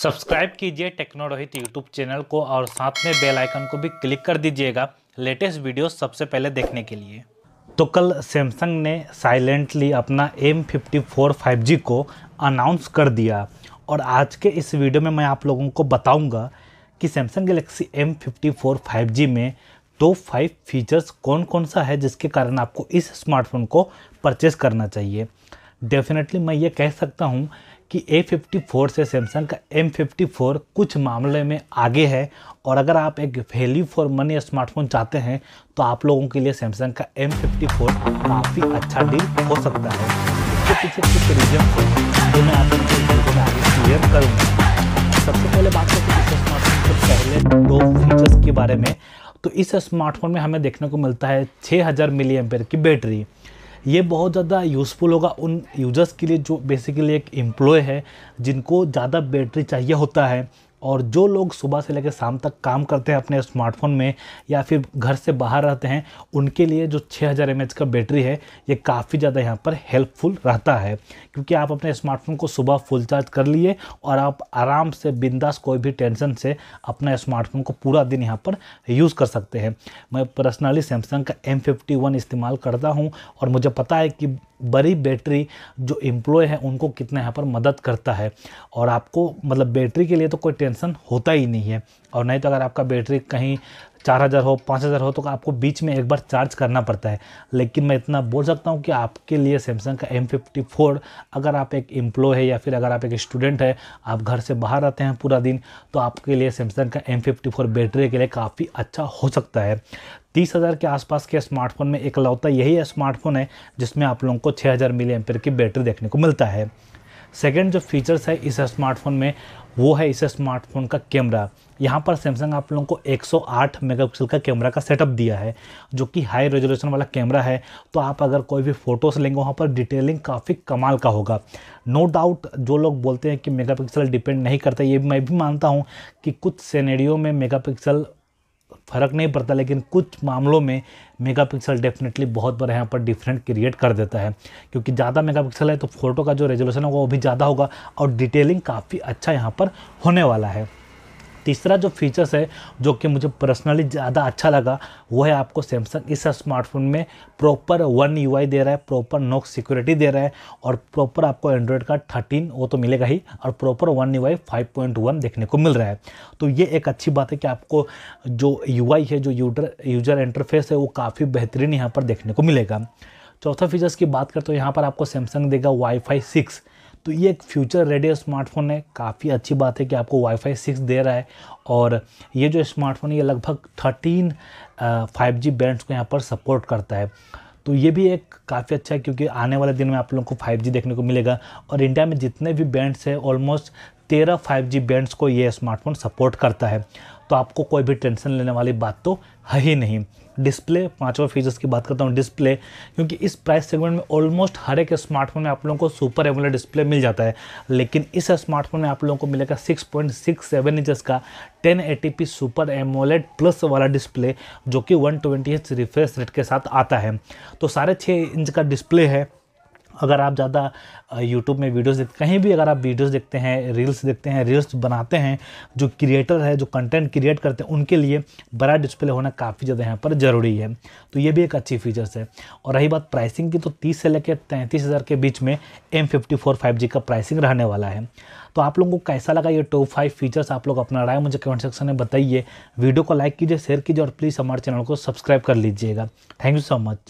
subscribe कीजिए techno Rohit YouTube channel को और साथ में बेल आइकन को भी क्लिक कर दीजिएगा लेटेस्ट वीडियो सबसे पहले देखने के लिए तो कल सैमसंग ने साइलेंटली अपना M fifty four five G को अनाउंस कर दिया और आज के इस वीडियो में मैं आप लोगों को बताऊंगा कि Samsung Galaxy M fifty four five G में दो तो फाइव फीचर्स कौन कौन सा है जिसके कारण आपको इस स्मार्टफोन को परचेस करना चाहिए डेफिनेटली मैं ये कह सकता हूँ कि A54 से सैमसंग का M54 कुछ मामले में आगे है और अगर आप एक वैल्यू फॉर मनी स्मार्टफोन चाहते हैं तो आप लोगों के लिए सैमसंग का M54 काफ़ी अच्छा डील हो सकता है इसके पीछे कुछ रीजन को जो मैं आप क्लियर करूँगा सबसे पहले बात करते हैं स्मार्टफोन के पहले दो फीचर्स के बारे में तो इस स्मार्टफोन में हमें देखने को मिलता है छः हज़ार की बैटरी ये बहुत ज़्यादा यूज़फुल होगा उन यूज़र्स के लिए जो बेसिकली एक एम्प्लॉय है जिनको ज़्यादा बैटरी चाहिए होता है और जो लोग सुबह से लेकर शाम तक काम करते हैं अपने स्मार्टफोन में या फिर घर से बाहर रहते हैं उनके लिए जो 6000 हज़ार का बैटरी है ये काफ़ी ज़्यादा यहाँ पर हेल्पफुल रहता है क्योंकि आप अपने स्मार्टफोन को सुबह फुल चार्ज कर लिए और आप आराम से बिंदास कोई भी टेंशन से अपना स्मार्टफोन को पूरा दिन यहाँ पर यूज़ कर सकते हैं मैं पर्सनली सैमसंग का एम इस्तेमाल करता हूँ और मुझे पता है कि बड़ी बैटरी जो एम्प्लॉय है उनको कितना यहाँ पर मदद करता है और आपको मतलब बैटरी के लिए तो कोई टेंशन होता ही नहीं है और नहीं तो अगर आपका बैटरी कहीं चार हज़ार हो पाँच हज़ार हो तो आपको बीच में एक बार चार्ज करना पड़ता है लेकिन मैं इतना बोल सकता हूँ कि आपके लिए सैमसंग का एम फिफ्टी फोर अगर आप एक एम्प्लॉय है या फिर अगर आप एक स्टूडेंट है आप घर से बाहर आते हैं पूरा दिन तो आपके लिए सैमसंग का एम फिफ्टी फोर बैटरी के लिए काफ़ी अच्छा हो सकता है तीस हज़ार के आसपास के स्मार्टफोन में एक लौता यही स्मार्टफोन है जिसमें आप लोगों को छः हज़ार मिली एम्पेयर की बैटरी देखने को मिलता है सेकेंड जो फीचर्स है इस स्मार्टफोन में वो है इस स्मार्टफोन का कैमरा यहाँ पर सैमसंग आप लोगों को 108 मेगापिक्सल का कैमरा का सेटअप दिया है जो कि हाई रेजोल्यूशन वाला कैमरा है तो आप अगर कोई भी फ़ोटोस लेंगे वहाँ पर डिटेलिंग काफ़ी कमाल का होगा नो डाउट जो लोग बोलते हैं कि मेगापिक्सल डिपेंड नहीं करता ये मैं भी मानता हूँ कि कुछ सेनेडियो में मेगापिक्सल फ़र्क नहीं पड़ता लेकिन कुछ मामलों में मेगापिक्सल डेफिनेटली बहुत बड़ा यहाँ पर डिफरेंट क्रिएट कर देता है क्योंकि ज़्यादा मेगापिक्सल है तो फ़ोटो का जो रेजोल्यूशन होगा वो भी ज़्यादा होगा और डिटेलिंग काफ़ी अच्छा यहाँ पर होने वाला है तीसरा जो फीचर्स है जो कि मुझे पर्सनली ज़्यादा अच्छा लगा वो है आपको सैमसंग इस स्मार्टफोन में प्रॉपर वन यू दे रहा है प्रॉपर नोक सिक्योरिटी दे रहा है और प्रॉपर आपको एंड्रॉयड का थर्टीन वो तो मिलेगा ही और प्रॉपर वन यू आई देखने को मिल रहा है तो ये एक अच्छी बात है कि आपको जो यू है जो यूटर यूजर इंटरफेस है वो काफ़ी बेहतरीन यहाँ पर देखने को मिलेगा चौथा फीचर्स की बात करते हो यहाँ पर आपको सैमसंग देगा वाईफाई सिक्स तो ये एक फ्यूचर रेडियो स्मार्टफोन है काफ़ी अच्छी बात है कि आपको वाईफाई सिक्स दे रहा है और ये जो स्मार्टफोन ये लगभग थर्टीन फाइव जी बैंड्स को यहाँ पर सपोर्ट करता है तो ये भी एक काफ़ी अच्छा है क्योंकि आने वाले दिन में आप लोगों को फाइव जी देखने को मिलेगा और इंडिया में जितने भी बैंड्स हैं ऑलमोस्ट तेरह फाइव जी बैंड्स को ये स्मार्टफोन सपोर्ट करता है तो आपको कोई भी टेंशन लेने वाली बात तो है ही नहीं डिस्प्ले पाँचवा फीचर्स की बात करता हूँ डिस्प्ले क्योंकि इस प्राइस सेगमेंट में ऑलमोस्ट हर एक स्मार्टफोन में आप लोगों को सुपर एमुलर डिस्प्ले मिल जाता है लेकिन इस स्मार्टफोन में आप लोगों को मिलेगा 6.67 इंचज़ का 1080p सुपर एमोलेड प्लस वाला डिस्प्ले जो कि 120 ट्वेंटी रिफ्रेश रेट के साथ आता है तो साढ़े छः इंच का डिस्प्ले है अगर आप ज़्यादा यूट्यूब में वीडियोस देखते कहीं भी अगर आप वीडियोस देखते हैं रील्स देखते हैं रील्स बनाते हैं जो क्रिएटर है जो कंटेंट क्रिएट करते हैं उनके लिए बड़ा डिस्प्ले होना काफ़ी ज़्यादा यहाँ पर ज़रूरी है तो ये भी एक अच्छी फीचर्स है और रही बात प्राइसिंग की तो तीस से लेकर तैंतीस हज़ार के बीच में M fifty four five G का प्राइसिंग रहने वाला है तो आप लोगों को कैसा लगा ये टॉप फाइव फीचर्स आप लोग अपना राय मुझे कमेंट सेक्शन में बताइए वीडियो को लाइक कीजिए शेयर कीजिए और प्लीज़ हमारे चैनल को सब्सक्राइब कर लीजिएगा थैंक यू सो मच